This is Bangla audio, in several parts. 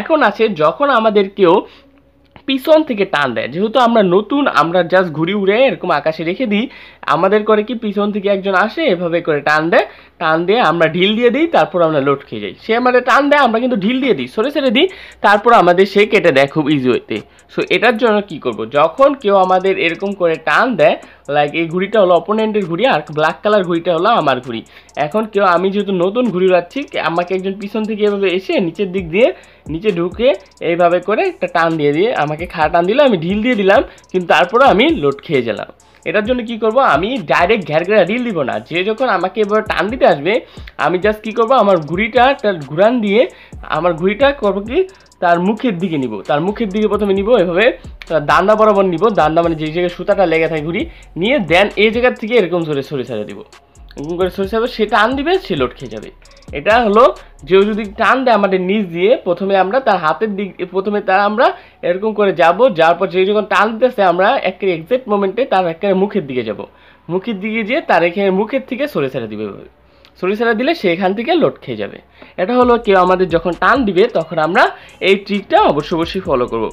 এখন আছে যখন আমাদের কেউ পিছন থেকে টান দেয় যেহেতু আমরা নতুন আমরা জাস্ট ঘুরি উড়ে এরকম আকাশে রেখে দিই আমাদের করে কি পিছন থেকে একজন আসে এভাবে করে টান দেয় টান দিয়ে আমরা ঢিল দিয়ে দিই তারপর আমরা লোট খেয়ে যাই সে আমাদের টান দেয় আমরা কিন্তু ঢিল দিয়ে দিই সরে সরে দিই তারপর আমাদের সে কেটে দেয় খুব ইজি ওয়েতে সো এটার জন্য কি করব যখন কেউ আমাদের এরকম করে টান দেয় লাইক এই ঘুড়িটা হলো অপোনেন্টের ঘুড়ি আর ব্ল্যাক কালার ঘুড়িটা হলো আমার ঘুড়ি এখন কেউ আমি যেহেতু নতুন ঘুড়ি রাখছি আমাকে একজন পিছন থেকে এভাবে এসে নিচের দিক দিয়ে নিচে ঢুকে এইভাবে করে একটা টান দিয়ে দিয়ে আমাকে খাড়া টান দিল আমি ঢিল দিয়ে দিলাম কিন্তু তারপরে আমি লোট খেয়ে গেলাম এটার জন্য কি করব আমি ডাইরেক্ট ঘ্যার ঘেরা রিল দিব না যে যখন আমাকে এবার টান দিতে আসবে আমি জাস্ট কি করব আমার ঘুড়িটা ঘুরান দিয়ে আমার ঘুড়িটা করবো কি তার মুখের দিকে নিব তার মুখের দিকে প্রথমে নিব এভাবে দান্দা বরাবর নিব দান্দা মানে যে জায়গায় সুতাটা লেগে থাকে ঘুরি নিয়ে দেন এই জায়গার থেকে এরকম ধরে সরে সারে দিব এরকম করে সরে ছাড়বে সে টান দিবে সে লোট খেয়ে যাবে এটা হলো যে যদি টান দেয় আমাদের নিচ দিয়ে প্রথমে আমরা তার হাতের দিক প্রথমে তার আমরা এরকম করে যাব যাওয়ার পর যে যখন টান দিতেছে আমরা একের এক্সাক্ট মোমেন্টে তার একেবারে মুখের দিকে যাব মুখের দিকে যেয়ে তার এখানে মুখের থেকে সরে ছেড়ে দিবে সরিষাটা দিলে সেখান থেকে লোড খেয়ে যাবে এটা হলো কেউ আমাদের যখন টান দিবে তখন আমরা এই ট্রিকটা অবশ্য অবশ্যই ফলো করব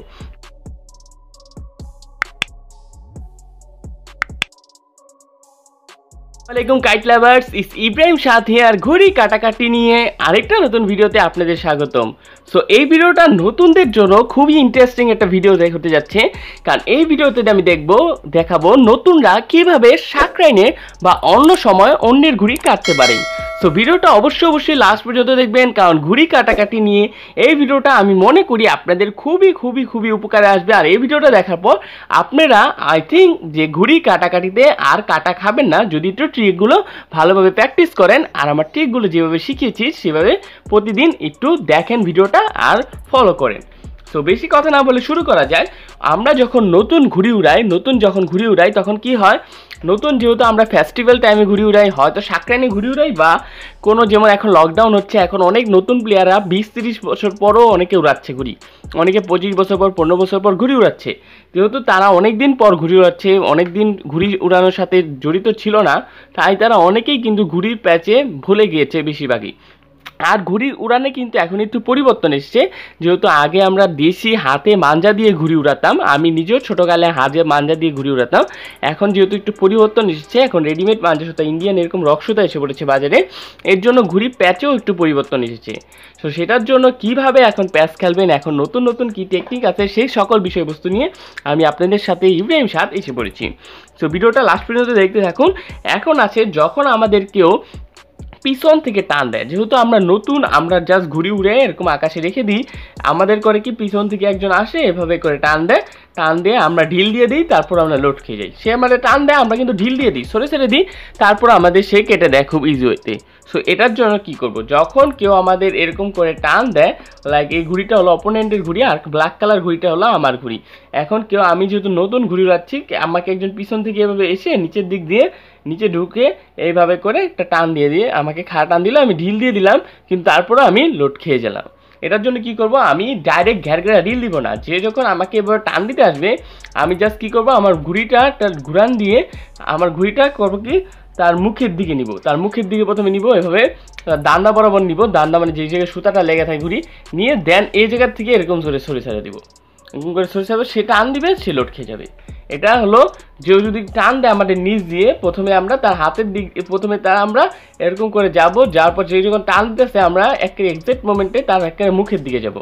আসসালামাইকুম কাইট লাভার্স ইস ইব্রাহিম সাথে আর ঘুরি কাটাকাটি নিয়ে আরেকটা নতুন ভিডিওতে আপনাদের স্বাগতম সো এই ভিডিওটা নতুনদের জন্য খুবই ইন্টারেস্টিং একটা ভিডিও হতে যাচ্ছে কারণ এই ভিডিওতে আমি দেখব দেখাবো নতুনরা কিভাবে সাকরাইনে বা অন্য সময় অন্যের ঘুড়ি কাটতে পারে সো ভিডিওটা অবশ্যই অবশ্যই লাস্ট পর্যন্ত দেখবেন কারণ ঘুড়ি কাটাকাটি নিয়ে এই ভিডিওটা আমি মনে করি আপনাদের খুবই খুবই খুবই উপকারে আসবে আর এই ভিডিওটা দেখার পর আপনারা আই থিঙ্ক যে ঘুড়ি কাটাকাটিতে আর কাটা খাবেন না যদি একটু ট্রিকগুলো ভালোভাবে প্র্যাকটিস করেন আর আমার ট্রিকগুলো যেভাবে শিখিয়েছি সেভাবে প্রতিদিন একটু দেখেন ভিডিওটা আর ফলো করেন সো বেশি কথা না বলে শুরু করা যায় আমরা যখন নতুন ঘুড়ি উড়াই নতুন যখন ঘুড়ি উড়াই তখন কি হয় নতুন যেহেতু আমরা ফেস্টিভ্যাল টাইমে ঘুরি উড়াই হয়তো সাকরানি ঘুরি উড়াই বা কোনো যেমন এখন লকডাউন হচ্ছে এখন অনেক নতুন প্লেয়াররা বিশ তিরিশ বছর পরও অনেকে উড়াচ্ছে ঘুরি অনেকে পঁচিশ বছর পর পনেরো বছর পর ঘুরি উড়াচ্ছে যেহেতু তারা অনেক দিন পর ঘুরি উড়াচ্ছে অনেক দিন ঘুরি উড়ানোর সাথে জড়িত ছিল না তাই তারা অনেকেই কিন্তু ঘুড়ির প্যাচে ভুলে গিয়েছে বেশিরভাগই আর ঘুড়ির উড়ানে কিন্তু এখন একটু পরিবর্তন এসছে যেহেতু আগে আমরা দেশি হাতে মাঞ্জা দিয়ে ঘুড়ি উড়াতাম আমি নিজেও ছোটোকালে হাতে মাঞ্জা দিয়ে ঘুড়ি উড়াতাম এখন যেহেতু একটু পরিবর্তন এসেছে এখন রেডিমেড মাঞ্জা সুতা ইন্ডিয়ান এরকম রক সুতা এসে পড়েছে বাজারে এর জন্য ঘুড়ি প্যাচেও একটু পরিবর্তন এসেছে সো সেটার জন্য কিভাবে এখন প্যাচ খেলবেন এখন নতুন নতুন কী টেকনিক আছে সেই সকল বিষয়বস্তু নিয়ে আমি আপনাদের সাথে ইব্রাহিম সাদ এসে পড়েছি সো ভিডিওটা লাস্ট পর্যন্ত দেখতে থাকুন এখন আছে যখন আমাদের কেউ পিছন থেকে টান দেয় যেহেতু আমরা নতুন আমরা জাস্ট ঘুরি উড়ে এরকম আকাশে রেখে দিই আমাদের করে কি পিছন থেকে একজন আসে এভাবে করে টান দেয় টান দিয়ে আমরা ঢিল দিয়ে দিই তারপর আমরা লোড খেয়ে যাই সে আমাদের টান দেয় আমরা কিন্তু ঢিল দিয়ে দিই সরে সরে দিই তারপর আমাদের সে কেটে দেয় খুব ইজি হইতে সো এটার জন্য কি করব যখন কেউ আমাদের এরকম করে টান দেয় লাইক এই ঘুড়িটা হলো অপোনেন্টের ঘুড়ি আর ব্ল্যাক কালার ঘুড়িটা হলো আমার ঘুড়ি এখন কেউ আমি যেহেতু নতুন ঘুড়ি উড়াচ্ছি আমাকে একজন পিছন থেকে এভাবে এসে নিচের দিক দিয়ে নিচে ঢুকে এইভাবে করে একটা টান দিয়ে দিয়ে আমাকে খাড়া টান দিল আমি ঢিল দিয়ে দিলাম কিন্তু তারপরে আমি লোট খেয়ে গেলাম এটার জন্য কি করব আমি ডাইরেক্ট ঘ্যার ঘেরা রিল দিব না যে যখন আমাকে এবার টান দিতে আসবে আমি জাস্ট কি করব আমার ঘুড়িটা ঘুরান দিয়ে আমার ঘুড়িটা করবো কি তার মুখের দিকে নিব তার মুখের দিকে প্রথমে নিব এভাবে দান্দা বরাবর নিব দান্দা মানে যে জায়গায় সুতাটা লেগে থাকে ঘুরি নিয়ে দেন এই জায়গার থেকে এরকম ধরে সরে ছাড়া দিব এরকম করে সরে ছাড়বে সে টান দিবে সে লোট খেয়ে যাবে এটা হলো যে যদি টান দেয় আমাদের নিচ দিয়ে প্রথমে আমরা তার হাতের দিক প্রথমে তার আমরা এরকম করে যাব যাওয়ার পর যে যখন টান দিতেছে আমরা একটা এক্সাক্ট মোমেন্টে তার একটা মুখের দিকে যাব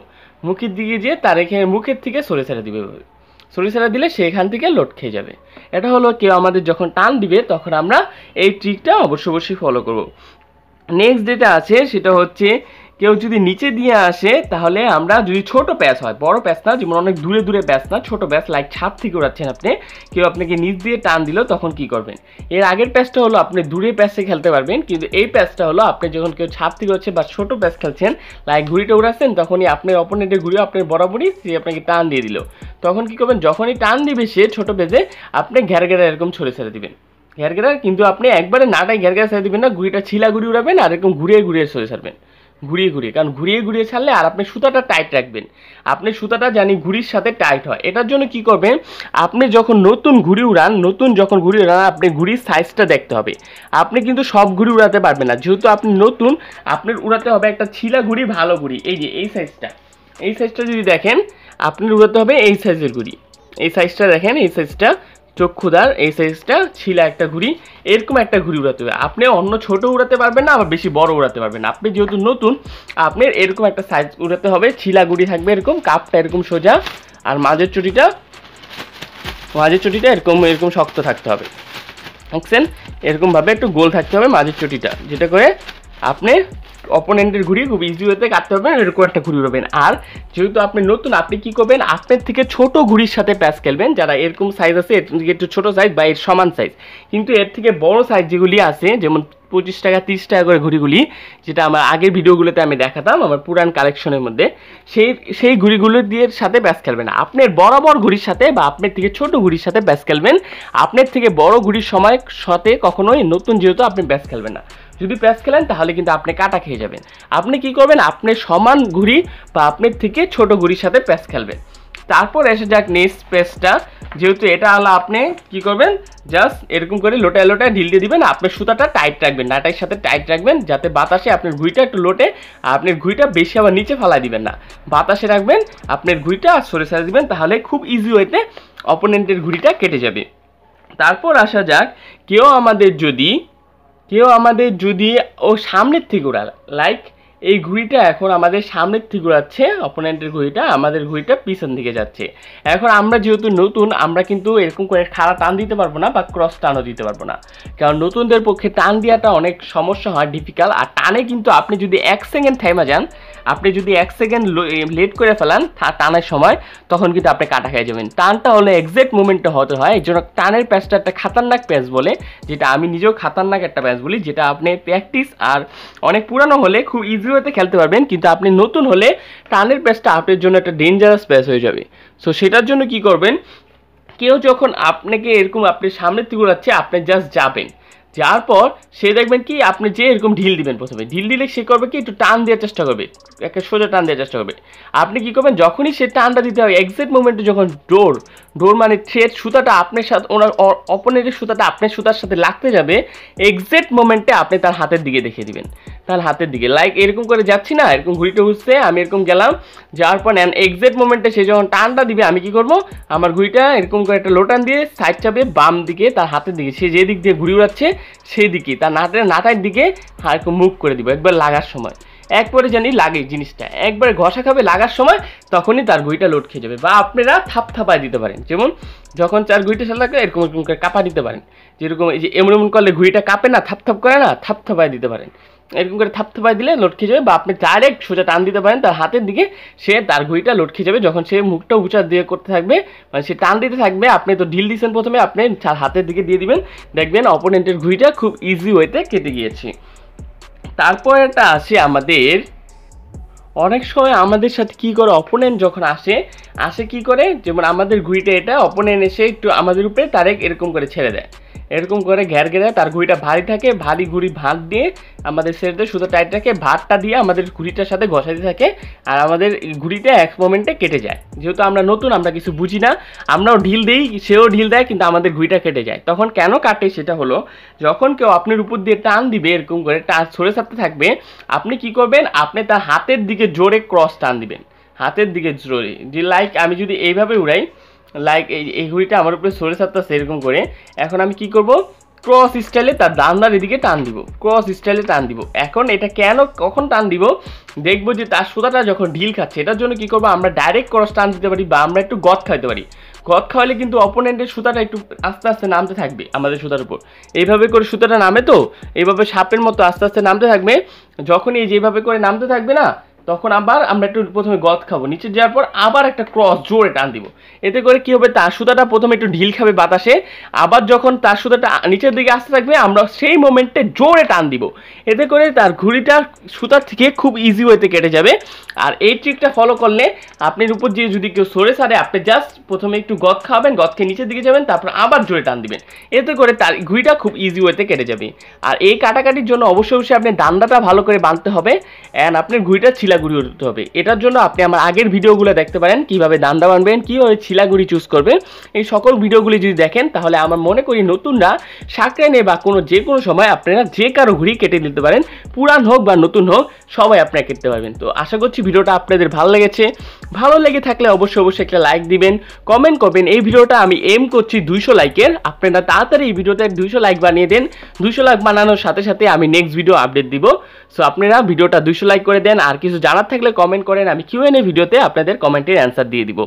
মুখের দিকে যেয়ে তার এখানে মুখের থেকে সরে ছেড়ে দিবে সরিষাটা দিলে সেখান থেকে লোড খেয়ে যাবে এটা হলো কেউ আমাদের যখন টান দিবে তখন আমরা এই ট্রিকটা অবশ্য অবশ্যই ফলো করব নেক্সট যেটা আছে সেটা হচ্ছে কেউ যদি নিচে দিয়ে আসে তাহলে আমরা যদি ছোট প্যাচ হয় বড় প্যাচ না যেমন অনেক দূরে দূরে প্যাচ না ছোট প্যাচ লাইক ছাদ থেকে উড়াচ্ছেন আপনি কেউ আপনাকে নিচ দিয়ে টান দিল তখন কি করবেন এর আগের প্যাচটা হলো আপনি দূরে প্যাচে খেলতে পারবেন কিন্তু এই প্যাচটা হলো আপনি যখন কেউ ছাদ থেকে হচ্ছে বা ছোট প্যাচ খেলছেন লাইক ঘুড়িটা উড়াচ্ছেন তখনই আপনার অপোনেন্টে ঘুরিয়ে আপনার বরাবরই সে আপনাকে টান দিয়ে দিল তখন কি করবেন যখনই টান দিবে সে ছোট পেজে আপনি ঘের ঘেরা এরকম ছড়ে ছেড়ে দিবেন ঘের ঘেরা কিন্তু আপনি একবারে নাটাই ঘের ঘেরা ছেড়ে দিবেন না ঘুড়িটা ছিলা ঘুড়ি উড়াবেন আর এরকম ঘুরিয়ে ঘুরিয়ে সরে ছাড়বেন ঘুরিয়ে ঘুরিয়ে কারণ ঘুরিয়ে ঘুরিয়ে ছাড়লে আর আপনি সুতাটা টাইট রাখবেন আপনি সুতাটা জানি ঘুড়ির সাথে টাইট হয় এটার জন্য কি করবেন আপনি যখন নতুন ঘুড়ি উড়ান নতুন যখন ঘুড়ি উড়ান আপনি ঘুড়ির সাইজটা দেখতে হবে আপনি কিন্তু সব ঘুড়ি উড়াতে পারবেন না যেহেতু আপনি নতুন আপনার উড়াতে হবে একটা ছিলা ঘুড়ি ভালো ঘুড়ি এই যে এই সাইজটা এই সাইজটা যদি দেখেন আপনার উড়াতে হবে এই সাইজের ঘুড়ি এই সাইজটা দেখেন এই সাইজটা চক্ষুদার এই সাইজটা ছিলা একটা ঘুড়ি এরকম একটা ঘুড়ি উড়াতে হবে আপনি অন্য ছোট উড়াতে পারবেন না আবার বেশি বড় উড়াতে পারবেন আপনি যেহেতু নতুন আপনার এরকম একটা সাইজ উড়াতে হবে ছিলা ঘুড়ি থাকবে এরকম কাপটা এরকম সোজা আর মাঝের চটিটা মাঝের চটিটা এরকম এরকম শক্ত থাকতে হবে দেখছেন এরকমভাবে একটু গোল থাকতে হবে মাঝের চটিটা যেটা করে আপনি অপোনেন্টের ঘুরিয়ে খুব ইজি হতে কাটতে পারবেন এরকম একটা ঘুড়ি পাবেন আর যেহেতু আপনি নতুন আপনি কি করবেন আপনার থেকে ছোট ঘুড়ির সাথে প্যাচ খেলবেন যারা এরকম সাইজ আছে এর থেকে একটু ছোটো সাইজ বা এর সমান সাইজ কিন্তু এর থেকে বড় সাইজ যেগুলি আছে যেমন পঁচিশ টাকা তিরিশ টাকা করে ঘুড়িগুলি যেটা আমার আগের ভিডিওগুলোতে আমি দেখাতাম আমার পুরান কালেকশনের মধ্যে সেই সেই ঘুড়িগুলো দিয়ে সাথে ব্যাস খেলবেন আপনার বরাবর ঘুড়ির সাথে বা আপনার থেকে ছোট ঘুড়ির সাথে ব্যাস খেলবেন আপনার থেকে বড় ঘুড়ির সময় সাথে কখনোই নতুন যেহেতু আপনি ব্যাস খেলবেন না যদি প্যাচ খেলেন তাহলে কিন্তু আপনি কাটা খেয়ে যাবেন আপনি কি করবেন আপনি সমান ঘুড়ি বা আপনার থেকে ছোট ঘুড়ির সাথে প্যাচ খেলবেন তারপর এসে যাক নেক্সট প্যাচটা যেহেতু এটা হলো আপনি কি করবেন জাস্ট এরকম করে লোটায় লোটায় ঢিল দিয়ে দিবেন আপনার সুতাটা টাইট রাখবেন নাটাইয়ের সাথে টাইট রাখবেন যাতে বাতাসে আপনার ঘুড়িটা একটু লোটে আপনার ঘুড়িটা বেশি আবার নিচে ফালাই দিবেন না বাতাসে রাখবেন আপনার ঘুড়িটা সরে সারে দিবেন তাহলে খুব ইজি ওয়েতে অপোনেন্টের ঘুড়িটা কেটে যাবে তারপর আসা যাক কেউ আমাদের যদি কেউ আমাদের যদি ও সামনের থেকে ওরা লাইক এই ঘুড়িটা এখন আমাদের সামনের থেকে ঘুরাচ্ছে অপোনেন্টের ঘুড়িটা আমাদের ঘুড়িটা পিছন দিকে যাচ্ছে এখন আমরা যেহেতু নতুন আমরা কিন্তু এরকম করে খাড়া টান দিতে পারবো না বা ক্রস টানও দিতে পারবো না কারণ নতুনদের পক্ষে টান দেওয়াটা অনেক সমস্যা হয় ডিফিকাল্ট আর টানে কিন্তু আপনি যদি এক সেকেন্ড থেমে যান আপনি যদি এক সেকেন্ড লেট করে ফেলান টানের সময় তখন কিন্তু আপনি কাটা খেয়ে যাবেন টানটা হলে এক্সাক্ট মুভমেন্টটা হতে হয় এই জন্য টানের প্যাচটা একটা খাতারনাক প্যাচ বলে যেটা আমি নিজেও খাতারনাক একটা প্যাচ বলি যেটা আপনি প্র্যাকটিস আর অনেক পুরানো হলে খুব ইজি জিরোতে খেলতে পারবেন কিন্তু আপনি নতুন হলে টানের প্যাচটা আপনার জন্য একটা ডেঞ্জারাস প্যাচ হয়ে যাবে সো সেটার জন্য কি করবেন কেউ যখন আপনাকে এরকম আপনি সামনে থেকে ঘোরাচ্ছে আপনি জাস্ট যাবেন যার পর সে দেখবেন কি আপনি যে এরকম ঢিল দিবেন প্রথমে ঢিল দিলে সে করবে কি একটু টান দেওয়ার চেষ্টা করবে একটা সোজা টান দেওয়ার চেষ্টা করবে আপনি কি করবেন যখনই সে টানটা দিতে হবে এক্সাক্ট মোমেন্টে যখন ডোর ডোর মানে থ্রেড সুতাটা আপনার সাথে ওনার অপোনেন্টের সুতাটা আপনার সুতার সাথে লাগতে যাবে এক্সাক্ট মোমেন্টে আপনি তার হাতের দিকে দেখিয়ে দিবেন তার হাতের দিকে লাইক এরকম করে যাচ্ছি না এরকম ঘুড়িটা ঘুরছে আমি এরকম গেলাম যাওয়ার পর অ্যান এক্সাক্ট মোমেন্টে সে যখন টানটা দিবে আমি কি করব আমার ঘুড়িটা এরকম করে একটা লোটান দিয়ে সাইড চাপে বাম দিকে তার হাতের দিকে সে যে দিক দিয়ে ঘুড়ি উড়াচ্ছে সেই দিকে তার নাতের নাটার দিকে হাড়কে মুখ করে দিব একবার লাগার সময় একবারে জানি লাগে জিনিসটা একবারে ঘষা খাবে লাগার সময় তখনই তার গুঁড়িটা লোড খেয়ে যাবে বা আপনারা থাপ থাপায় দিতে পারেন যেমন যখন চার গুঁড়িটা সাথে লাগবে এরকম এরকম করে কাঁপা দিতে পারেন যেরকম এই যে এমন এমন করলে ঘুড়িটা কাঁপে না থাপ থাপ করে না থাপ থাপায় দিতে পারেন এরকম করে পারে দিলে লটকে যাবে বা আপনি ডাইরেক্ট সোজা টান দিতে পারেন তার হাতের দিকে সে তার ঘুড়িটা লটকে যাবে যখন সে মুখটা উঁচা দিয়ে করতে থাকবে মানে সে টান দিতে থাকবে আপনি তো ঢিল দিচ্ছেন প্রথমে আপনি তার হাতের দিকে দিয়ে দিবেন দেখবেন অপোনেন্টের ঘুড়িটা খুব ইজি ওয়েতে কেটে গিয়েছে তারপরেটা আসে আমাদের অনেক সময় আমাদের সাথে কি করে অপোনেন্ট যখন আসে আসে কি করে যেমন আমাদের ঘুড়িটা এটা অপোনেন্ট এসে একটু আমাদের উপরে তারেক এরকম করে ছেড়ে দেয় এরকম করে ঘের ঘেরে তার ঘুড়িটা ভারী থাকে ভারী ঘুড়ি ভাঁত দিয়ে আমাদের সেটাতে শুধু টাইট রাখে ভাতটা দিয়ে আমাদের ঘুড়িটার সাথে ঘষাতে থাকে আর আমাদের ঘুড়িটা এক মোমেন্টে কেটে যায় যেহেতু আমরা নতুন আমরা কিছু বুঝি না আমরাও ঢিল দিই সেও ঢিল দেয় কিন্তু আমাদের ঘুড়িটা কেটে যায় তখন কেন কাটে সেটা হলো যখন কেউ আপনার উপর দিয়ে টান দিবে এরকম করে টান ছড়ে ছাড়তে থাকবে আপনি কি করবেন আপনি তার হাতের দিকে জোরে ক্রস টান দিবেন হাতের দিকে জোরে যে লাইক আমি যদি এইভাবে উড়াই লাইক এই ঘুড়িটা আমার উপরে সরে ছাড়তেছে এরকম করে এখন আমি কি করব ক্রস স্টাইলে তার ডান্ডার এদিকে টান দিব ক্রস স্টাইলে টান দিব এখন এটা কেন কখন টান দিব দেখবো যে তার সুতাটা যখন ঢিল খাচ্ছে এটার জন্য কি করবো আমরা ডাইরেক্ট ক্রস টান দিতে পারি বা আমরা একটু গদ খাইতে পারি গদ খাওয়ালে কিন্তু অপোনেন্টের সুতাটা একটু আস্তে আস্তে নামতে থাকবে আমাদের সুতার উপর এইভাবে করে সুতাটা নামে তো এইভাবে সাপের মতো আস্তে আস্তে নামতে থাকবে যখনই যেভাবে করে নামতে থাকবে না তখন আবার আমরা একটু প্রথমে গদ খাবো নিচে যাওয়ার পর আবার একটা ক্রস জোরে টান দিব এতে করে কি হবে তার সুতাটা প্রথমে একটু ঢিল খাবে বাতাসে আবার যখন তার সুতাটা নিচের দিকে আসতে থাকবে আমরা সেই মোমেন্টে জোরে টান দিব এতে করে তার ঘুড়িটা সুতার থেকে খুব ইজি ওয়েতে কেটে যাবে আর এই ট্রিকটা ফলো করলে আপনার উপর দিয়ে যদি কেউ সরে সারে আপনি জাস্ট প্রথমে একটু গদ খাবেন গদ খেয়ে নিচের দিকে যাবেন তারপর আবার জোরে টান দিবেন এতে করে তার ঘুড়িটা খুব ইজি ওয়েতে কেটে যাবে আর এই কাটাকাটির জন্য অবশ্যই অবশ্যই আপনি দান্দাটা ভালো করে বাঁধতে হবে অ্যান্ড আপনার ঘুড়িটা ছিলা ছিলাগুড়ি উঠতে হবে এটার জন্য আপনি আমার আগের ভিডিওগুলো দেখতে পারেন কিভাবে দান্দা বানবেন কীভাবে ছিলাগুড়ি চুজ করবেন এই সকল ভিডিওগুলি যদি দেখেন তাহলে আমার মনে করি নতুনরা সাকরাইনে বা কোনো যে কোনো সময় আপনারা যে কারো ঘুড়ি কেটে নিতে পারেন পুরান হোক বা নতুন হোক সবাই আপনারা কেটে পারবেন তো আশা করছি ভিডিওটা আপনাদের ভালো লেগেছে ভালো লেগে থাকলে অবশ্যই অবশ্যই একটা লাইক দিবেন কমেন্ট করবেন এই ভিডিওটা আমি এম করছি দুইশো লাইকের আপনারা তাড়াতাড়ি এই ভিডিওতে দুইশো লাইক বানিয়ে দেন দুইশো লাইক বানানোর সাথে সাথে আমি নেক্সট ভিডিও আপডেট দিব সো আপনারা ভিডিওটা দুইশো লাইক করে দেন আর কিছু জানার থাকলে কমেন্ট করেন আমি কিউ এনে ভিডিওতে আপনাদের কমেন্টের অ্যান্সার দিয়ে দিব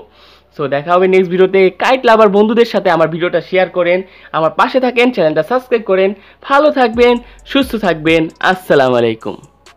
সো দেখা হবে নেক্সট ভিডিওতে কাইট লাভার বন্ধুদের সাথে আমার ভিডিওটা শেয়ার করেন আমার পাশে থাকেন চ্যানেলটা সাবস্ক্রাইব করেন ভালো থাকবেন সুস্থ থাকবেন আসসালামু আলাইকুম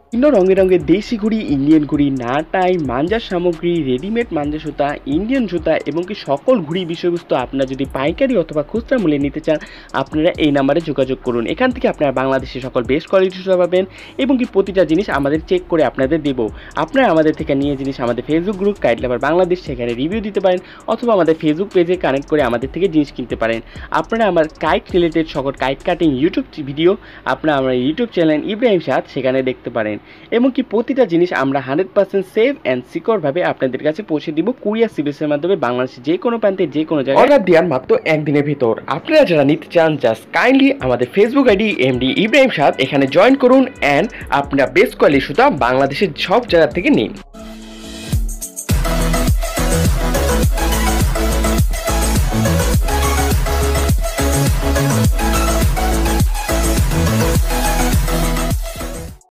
বিভিন্ন রঙের রঙের দেশি ঘুড়ি ইন্ডিয়ান ঘুড়ি নাটাই মাঞ্জার সামগ্রী রেডিমেড মাঞ্জা সুতা ইন্ডিয়ান সুতা এবং কি সকল ঘুড়ি বিষয়বস্তু আপনারা যদি পাইকারি অথবা খুচরা মূল্যে নিতে চান আপনারা এই নাম্বারে যোগাযোগ করুন এখান থেকে আপনারা বাংলাদেশের সকল বেস্ট কোয়ালিটি সুতা পাবেন এবং কি প্রতিটা জিনিস আমাদের চেক করে আপনাদের দেব আপনারা আমাদের থেকে নিয়ে জিনিস আমাদের Facebook group kite lover Bangladesh সেখানে রিভিউ দিতে পারেন অথবা আমাদের ফেসবুক পেজে কানেক্ট করে আমাদের থেকে জিনিস কিনতে পারেন আপনারা আমার কাইট রিলেটেড সকল কাইট কাটিং ইউটিউব ভিডিও আপনারা আমার ইউটিউব চ্যানেল ইব্রাহিম সাদ সেখানে দেখতে পারেন পারেন এবং কি প্রতিটা জিনিস আমরা হান্ড্রেড পার্সেন্ট সেফ অ্যান্ড সিকিওরভাবে আপনাদের কাছে পৌঁছে দিব কুরিয়ার সার্ভিসের মাধ্যমে বাংলাদেশের যে কোনো প্রান্তে যে কোনো জায়গায় অর্ডার দেওয়ার মাত্র একদিনের ভিতর আপনারা যারা নিতে চান জাস্ট কাইন্ডলি আমাদের Facebook ID MD Ibrahim Shah এখানে জয়েন করুন অ্যান্ড আপনারা বেস্ট কোয়ালিটি সুতা বাংলাদেশের সব জায়গা থেকে নিন